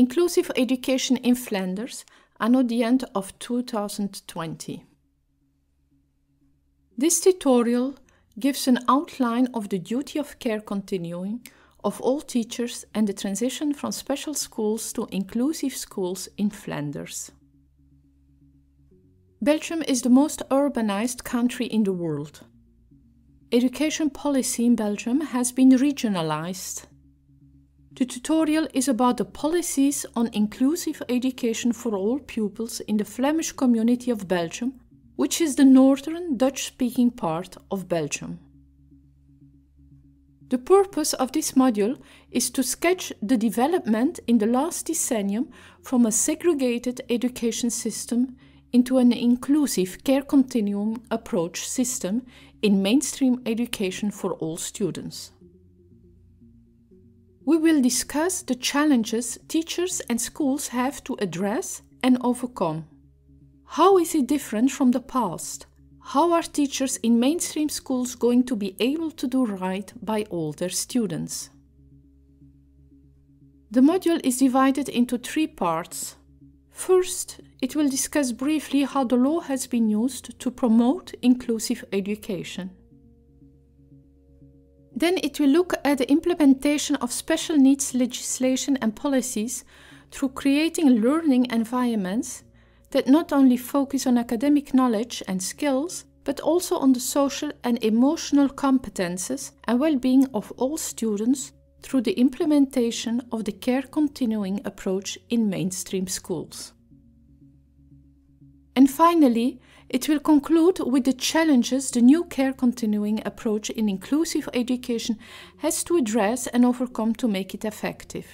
Inclusive Education in Flanders, anno the end of 2020. This tutorial gives an outline of the duty of care continuing of all teachers and the transition from special schools to inclusive schools in Flanders. Belgium is the most urbanized country in the world. Education policy in Belgium has been regionalized the tutorial is about the policies on inclusive education for all pupils in the Flemish community of Belgium, which is the northern Dutch-speaking part of Belgium. The purpose of this module is to sketch the development in the last decennium from a segregated education system into an inclusive care continuum approach system in mainstream education for all students we will discuss the challenges teachers and schools have to address and overcome. How is it different from the past? How are teachers in mainstream schools going to be able to do right by all their students? The module is divided into three parts. First, it will discuss briefly how the law has been used to promote inclusive education. Then it will look at the implementation of special needs legislation and policies through creating learning environments that not only focus on academic knowledge and skills, but also on the social and emotional competences and well being of all students through the implementation of the care continuing approach in mainstream schools. And finally, it will conclude with the challenges the new care continuing approach in inclusive education has to address and overcome to make it effective.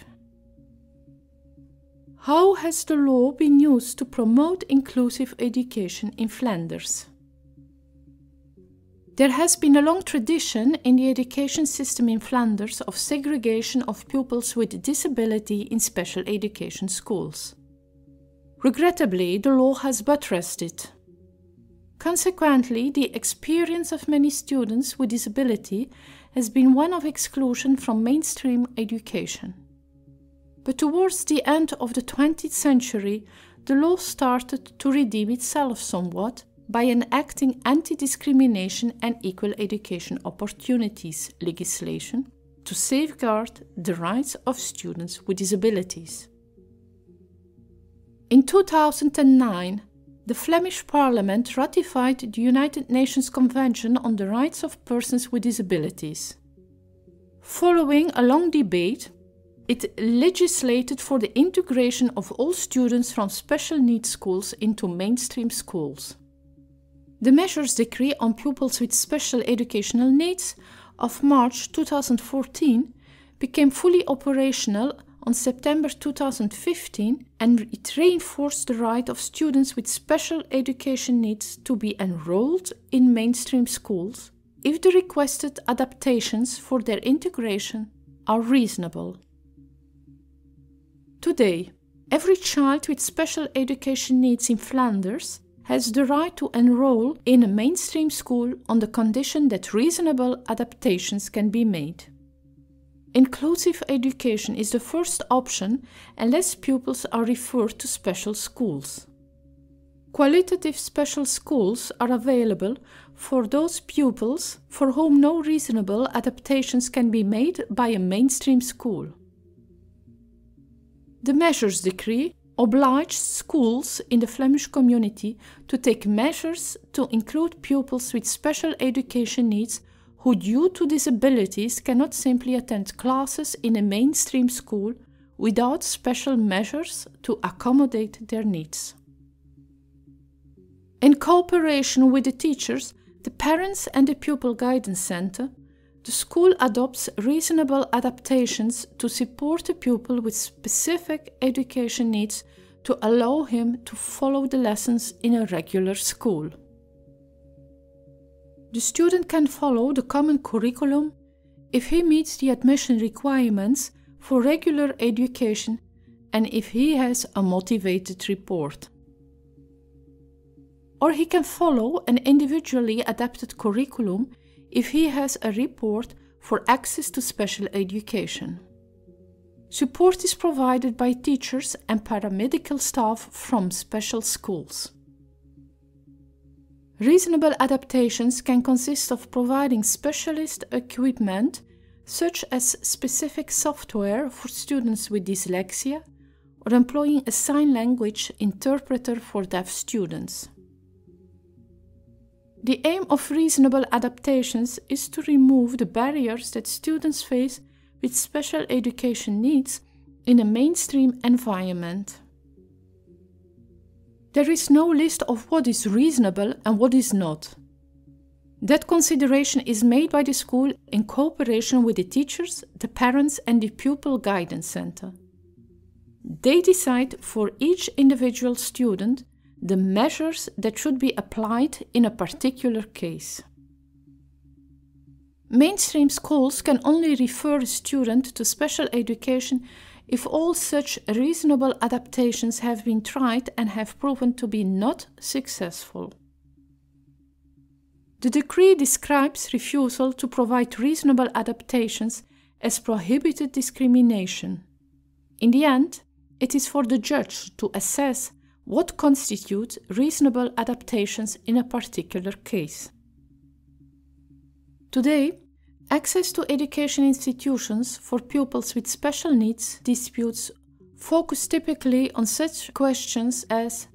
How has the law been used to promote inclusive education in Flanders? There has been a long tradition in the education system in Flanders of segregation of pupils with disability in special education schools. Regrettably, the law has buttressed it. Consequently, the experience of many students with disability has been one of exclusion from mainstream education. But towards the end of the 20th century, the law started to redeem itself somewhat by enacting anti discrimination and equal education opportunities legislation to safeguard the rights of students with disabilities. In 2009, the Flemish Parliament ratified the United Nations Convention on the Rights of Persons with Disabilities. Following a long debate, it legislated for the integration of all students from special needs schools into mainstream schools. The measures decree on pupils with special educational needs of March 2014 became fully operational on September 2015 and it reinforced the right of students with special education needs to be enrolled in mainstream schools if the requested adaptations for their integration are reasonable. Today, every child with special education needs in Flanders has the right to enroll in a mainstream school on the condition that reasonable adaptations can be made. Inclusive education is the first option unless pupils are referred to special schools. Qualitative special schools are available for those pupils for whom no reasonable adaptations can be made by a mainstream school. The Measures Decree obliged schools in the Flemish community to take measures to include pupils with special education needs who due to disabilities cannot simply attend classes in a mainstream school without special measures to accommodate their needs. In cooperation with the teachers, the parents and the pupil guidance center, the school adopts reasonable adaptations to support a pupil with specific education needs to allow him to follow the lessons in a regular school. The student can follow the common curriculum if he meets the admission requirements for regular education and if he has a motivated report. Or he can follow an individually adapted curriculum if he has a report for access to special education. Support is provided by teachers and paramedical staff from special schools. Reasonable adaptations can consist of providing specialist equipment such as specific software for students with dyslexia or employing a sign language interpreter for deaf students. The aim of reasonable adaptations is to remove the barriers that students face with special education needs in a mainstream environment. There is no list of what is reasonable and what is not. That consideration is made by the school in cooperation with the teachers, the parents, and the pupil guidance center. They decide for each individual student the measures that should be applied in a particular case. Mainstream schools can only refer a student to special education if all such reasonable adaptations have been tried and have proven to be not successful. The decree describes refusal to provide reasonable adaptations as prohibited discrimination. In the end, it is for the judge to assess what constitutes reasonable adaptations in a particular case. Today, Access to education institutions for pupils with special needs disputes focus typically on such questions as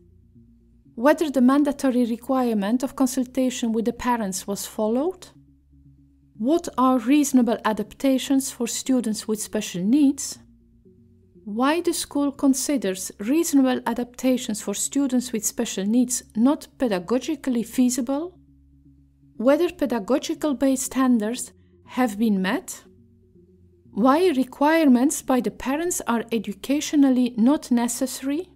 whether the mandatory requirement of consultation with the parents was followed, what are reasonable adaptations for students with special needs, why the school considers reasonable adaptations for students with special needs not pedagogically feasible, whether pedagogical based standards have been met? Why requirements by the parents are educationally not necessary?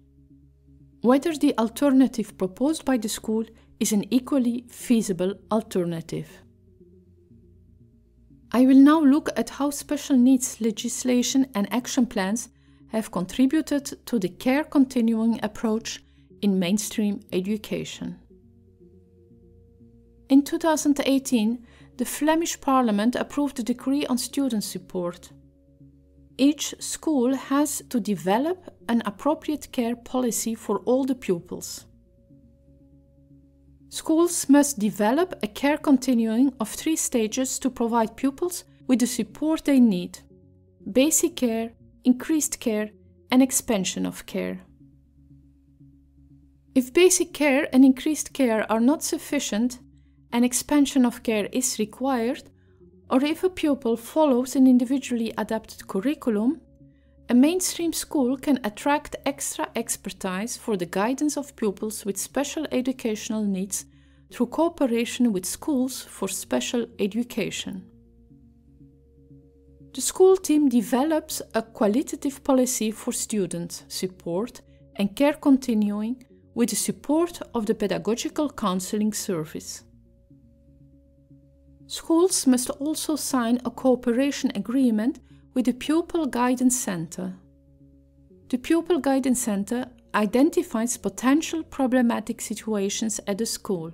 Whether the alternative proposed by the school is an equally feasible alternative. I will now look at how special needs legislation and action plans have contributed to the care continuing approach in mainstream education. In 2018, the Flemish Parliament approved a decree on student support. Each school has to develop an appropriate care policy for all the pupils. Schools must develop a care continuum of three stages to provide pupils with the support they need basic care, increased care, and expansion of care. If basic care and increased care are not sufficient, an expansion of care is required, or if a pupil follows an individually adapted curriculum, a mainstream school can attract extra expertise for the guidance of pupils with special educational needs through cooperation with schools for special education. The school team develops a qualitative policy for student support and care continuing with the support of the Pedagogical Counseling Service. Schools must also sign a cooperation agreement with the Pupil Guidance Center. The Pupil Guidance Center identifies potential problematic situations at the school.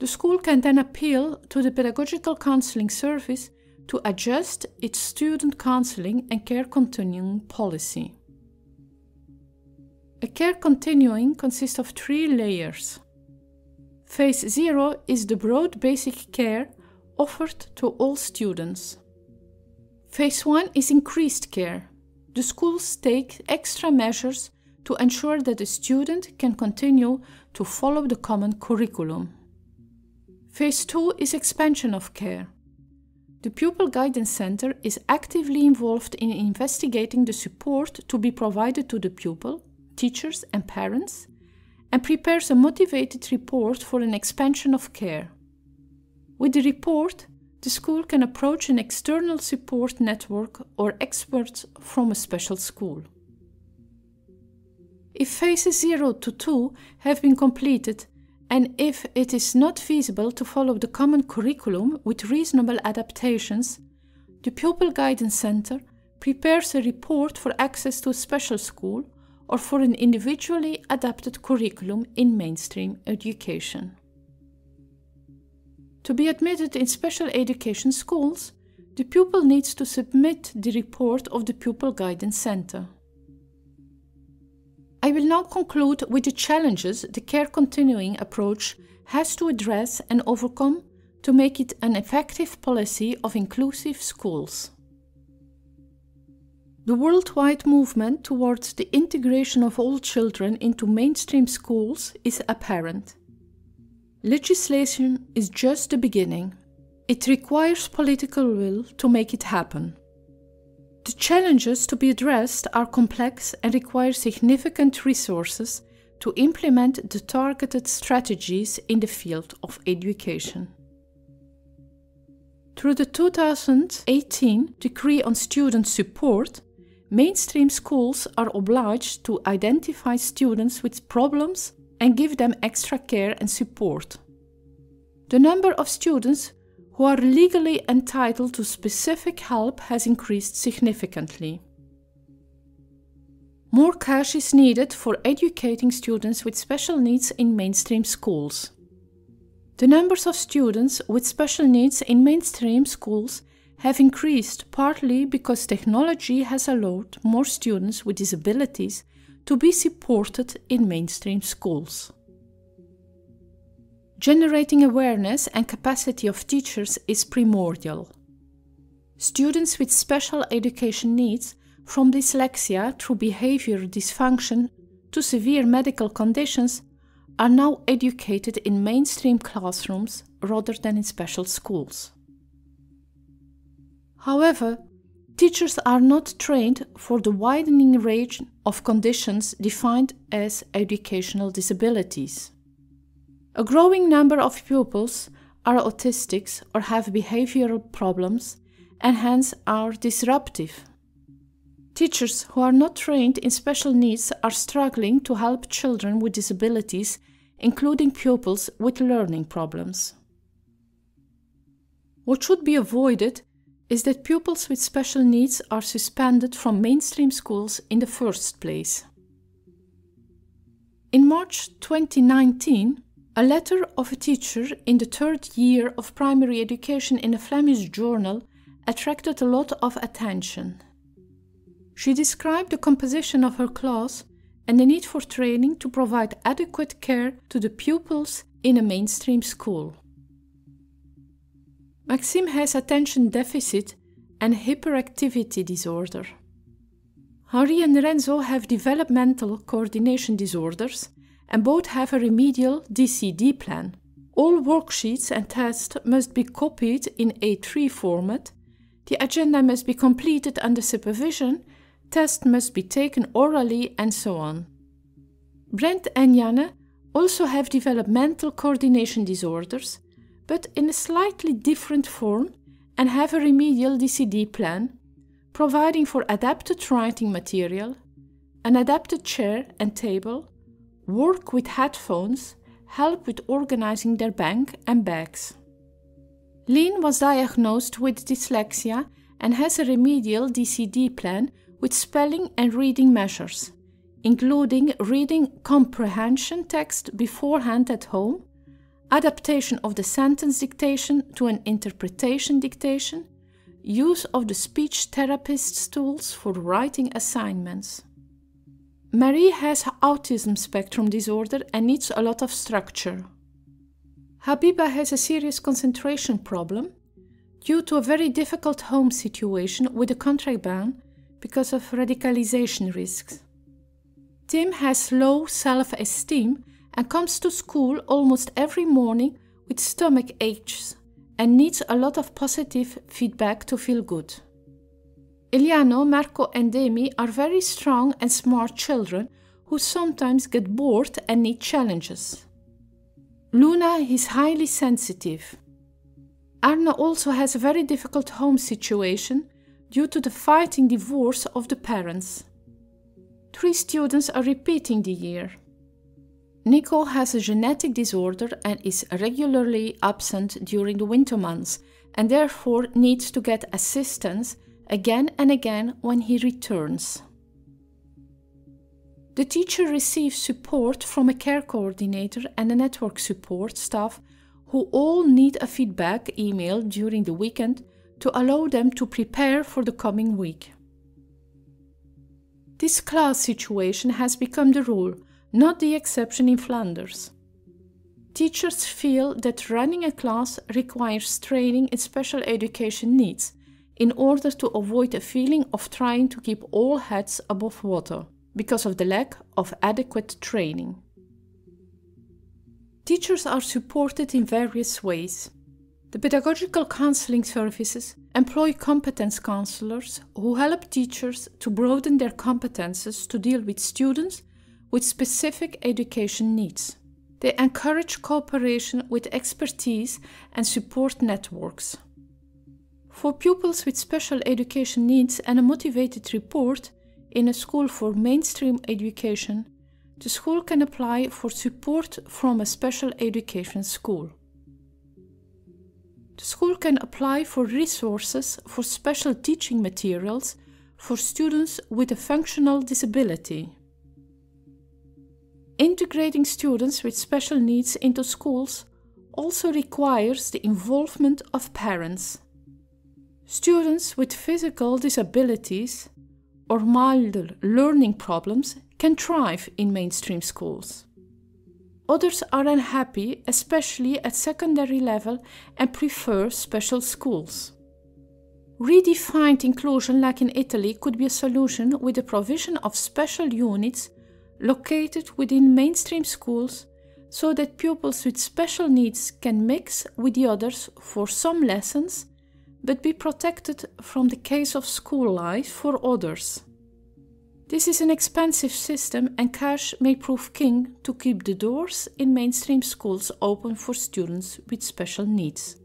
The school can then appeal to the Pedagogical Counseling Service to adjust its student counseling and care continuing policy. A care continuing consists of three layers Phase 0 is the broad basic care offered to all students. Phase 1 is increased care. The schools take extra measures to ensure that the student can continue to follow the common curriculum. Phase 2 is expansion of care. The Pupil Guidance Center is actively involved in investigating the support to be provided to the pupil, teachers and parents and prepares a motivated report for an expansion of care. With the report, the school can approach an external support network or experts from a special school. If phases 0 to 2 have been completed and if it is not feasible to follow the common curriculum with reasonable adaptations, the Pupil Guidance Center prepares a report for access to a special school or for an individually adapted curriculum in mainstream education. To be admitted in special education schools, the pupil needs to submit the report of the Pupil Guidance Center. I will now conclude with the challenges the care continuing approach has to address and overcome to make it an effective policy of inclusive schools. The worldwide movement towards the integration of all children into mainstream schools is apparent. Legislation is just the beginning. It requires political will to make it happen. The challenges to be addressed are complex and require significant resources to implement the targeted strategies in the field of education. Through the 2018 Decree on Student Support, Mainstream schools are obliged to identify students with problems and give them extra care and support. The number of students who are legally entitled to specific help has increased significantly. More cash is needed for educating students with special needs in mainstream schools. The numbers of students with special needs in mainstream schools have increased partly because technology has allowed more students with disabilities to be supported in mainstream schools. Generating awareness and capacity of teachers is primordial. Students with special education needs, from dyslexia through behavior dysfunction to severe medical conditions, are now educated in mainstream classrooms rather than in special schools. However, teachers are not trained for the widening range of conditions defined as educational disabilities. A growing number of pupils are autistics or have behavioral problems and hence are disruptive. Teachers who are not trained in special needs are struggling to help children with disabilities, including pupils with learning problems. What should be avoided is that pupils with special needs are suspended from mainstream schools in the first place. In March 2019, a letter of a teacher in the third year of primary education in a Flemish journal attracted a lot of attention. She described the composition of her class and the need for training to provide adequate care to the pupils in a mainstream school. Maxim has attention deficit and hyperactivity disorder. Henri and Renzo have developmental coordination disorders and both have a remedial DCD plan. All worksheets and tests must be copied in A3 format, the agenda must be completed under supervision, tests must be taken orally, and so on. Brent and Janne also have developmental coordination disorders but in a slightly different form and have a remedial DCD plan, providing for adapted writing material, an adapted chair and table, work with headphones, help with organizing their bank and bags. Lynn was diagnosed with dyslexia and has a remedial DCD plan with spelling and reading measures, including reading comprehension text beforehand at home adaptation of the sentence dictation to an interpretation dictation, use of the speech therapist's tools for writing assignments. Marie has autism spectrum disorder and needs a lot of structure. Habiba has a serious concentration problem due to a very difficult home situation with a ban because of radicalization risks. Tim has low self esteem and comes to school almost every morning with stomach aches and needs a lot of positive feedback to feel good. Eliano, Marco, and Demi are very strong and smart children who sometimes get bored and need challenges. Luna is highly sensitive. Arna also has a very difficult home situation due to the fighting divorce of the parents. Three students are repeating the year. Nicole has a genetic disorder and is regularly absent during the winter months and therefore needs to get assistance again and again when he returns. The teacher receives support from a care coordinator and a network support staff who all need a feedback email during the weekend to allow them to prepare for the coming week. This class situation has become the rule not the exception in Flanders. Teachers feel that running a class requires training in special education needs in order to avoid a feeling of trying to keep all heads above water because of the lack of adequate training. Teachers are supported in various ways. The pedagogical counseling services employ competence counselors who help teachers to broaden their competences to deal with students with specific education needs. They encourage cooperation with expertise and support networks. For pupils with special education needs and a motivated report in a school for mainstream education, the school can apply for support from a special education school. The school can apply for resources for special teaching materials for students with a functional disability. Integrating students with special needs into schools also requires the involvement of parents. Students with physical disabilities or milder learning problems can thrive in mainstream schools. Others are unhappy, especially at secondary level, and prefer special schools. Redefined inclusion, like in Italy, could be a solution with the provision of special units located within mainstream schools so that pupils with special needs can mix with the others for some lessons but be protected from the case of school life for others. This is an expensive system and cash may prove king to keep the doors in mainstream schools open for students with special needs.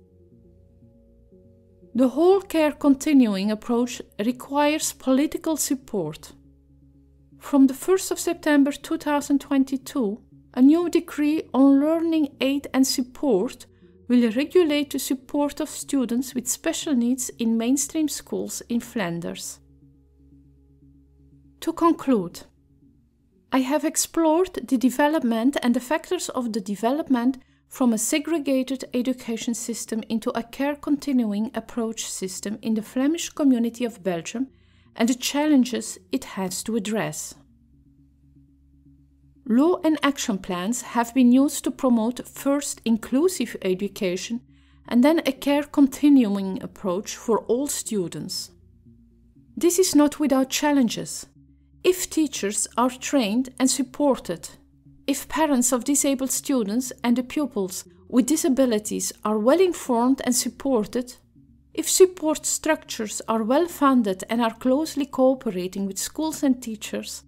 The whole care continuing approach requires political support. From the 1st of September 2022, a new decree on learning aid and support will regulate the support of students with special needs in mainstream schools in Flanders. To conclude, I have explored the development and the factors of the development from a segregated education system into a care continuing approach system in the Flemish community of Belgium and the challenges it has to address. Law and action plans have been used to promote first inclusive education and then a care continuing approach for all students. This is not without challenges. If teachers are trained and supported, if parents of disabled students and the pupils with disabilities are well informed and supported, if support structures are well funded and are closely cooperating with schools and teachers,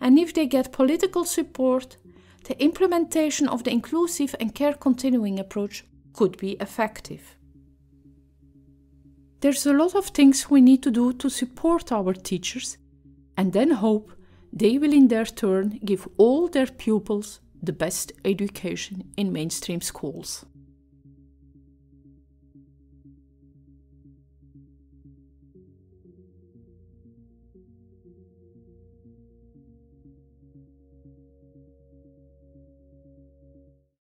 and if they get political support, the implementation of the inclusive and care continuing approach could be effective. There's a lot of things we need to do to support our teachers and then hope they will in their turn give all their pupils the best education in mainstream schools.